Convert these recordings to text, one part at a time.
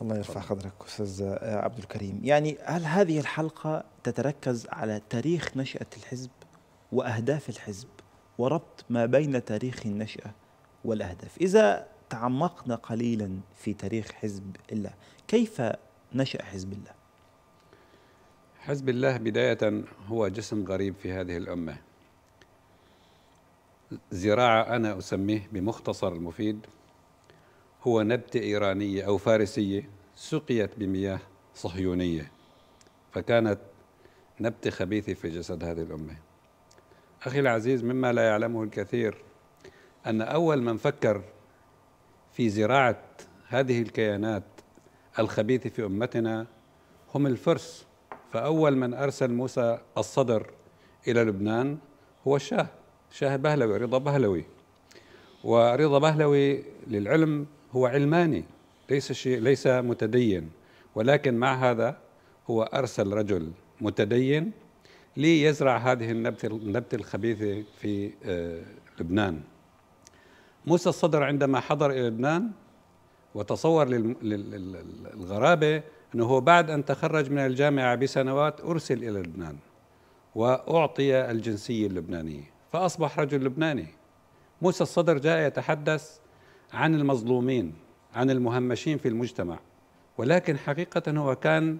الله يرفع قدرك استاذ آه، عبد الكريم يعني هل هذه الحلقه تتركز على تاريخ نشاه الحزب واهداف الحزب وربط ما بين تاريخ النشاه والاهداف اذا تعمقنا قليلا في تاريخ حزب الله كيف نشا حزب الله حزب الله بدايه هو جسم غريب في هذه الامه زراعه انا اسميه بمختصر المفيد هو نبتة إيرانية أو فارسية سقيت بمياه صهيونية فكانت نبتة خبيثة في جسد هذه الأمة أخي العزيز مما لا يعلمه الكثير أن أول من فكر في زراعة هذه الكيانات الخبيثة في أمتنا هم الفرس فأول من أرسل موسى الصدر إلى لبنان هو الشاه شاه بهلوي رضا بهلوي ورضا بهلوي للعلم هو علماني ليس شيء ليس متدين ولكن مع هذا هو أرسل رجل متدين ليزرع هذه النبته النبته الخبيثة في آه، لبنان موسى الصدر عندما حضر إلى لبنان وتصور للغرابة أنه هو بعد أن تخرج من الجامعة بسنوات أرسل إلى لبنان وأعطي الجنسية اللبنانية فأصبح رجل لبناني موسى الصدر جاء يتحدث عن المظلومين عن المهمشين في المجتمع ولكن حقيقة هو كان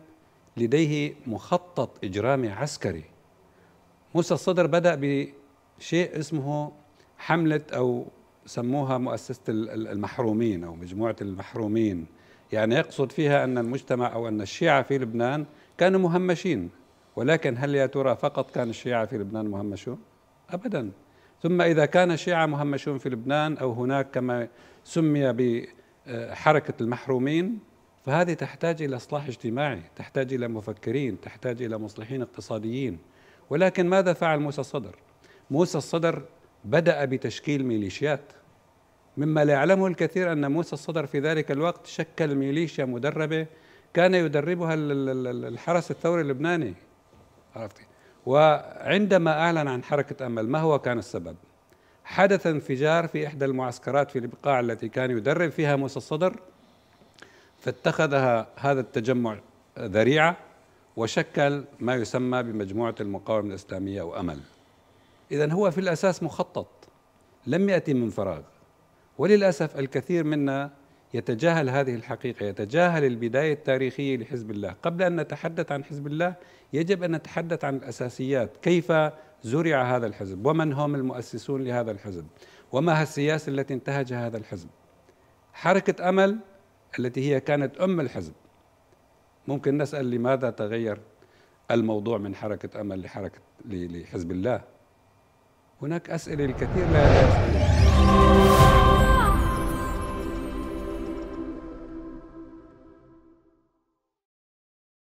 لديه مخطط إجرامي عسكري موسى الصدر بدأ بشيء اسمه حملة أو سموها مؤسسة المحرومين أو مجموعة المحرومين يعني يقصد فيها أن المجتمع أو أن الشيعة في لبنان كانوا مهمشين ولكن هل يا ترى فقط كان الشيعة في لبنان مهمشون؟ أبداً ثم إذا كان الشيعة مهمشون في لبنان أو هناك كما سمي بحركة المحرومين فهذه تحتاج إلى إصلاح اجتماعي تحتاج إلى مفكرين تحتاج إلى مصلحين اقتصاديين ولكن ماذا فعل موسى الصدر موسى الصدر بدأ بتشكيل ميليشيات مما لا يعلمه الكثير أن موسى الصدر في ذلك الوقت شكل ميليشيا مدربة كان يدربها الحرس الثوري اللبناني عرفتي وعندما أعلن عن حركة أمل ما هو كان السبب؟ حدث انفجار في إحدى المعسكرات في البقاع التي كان يدرب فيها موسى الصدر فاتخذها هذا التجمع ذريعة وشكل ما يسمى بمجموعة المقاومة الإسلامية أو أمل إذا هو في الأساس مخطط لم يأتي من فراغ وللأسف الكثير منا يتجاهل هذه الحقيقة يتجاهل البداية التاريخية لحزب الله قبل أن نتحدث عن حزب الله يجب أن نتحدث عن الأساسيات كيف زرع هذا الحزب ومن هم المؤسسون لهذا الحزب وما هي السياسة التي انتهجها هذا الحزب حركة أمل التي هي كانت أم الحزب ممكن نسأل لماذا تغير الموضوع من حركة أمل لحركة لحزب الله هناك أسئلة الكثير لا يسألها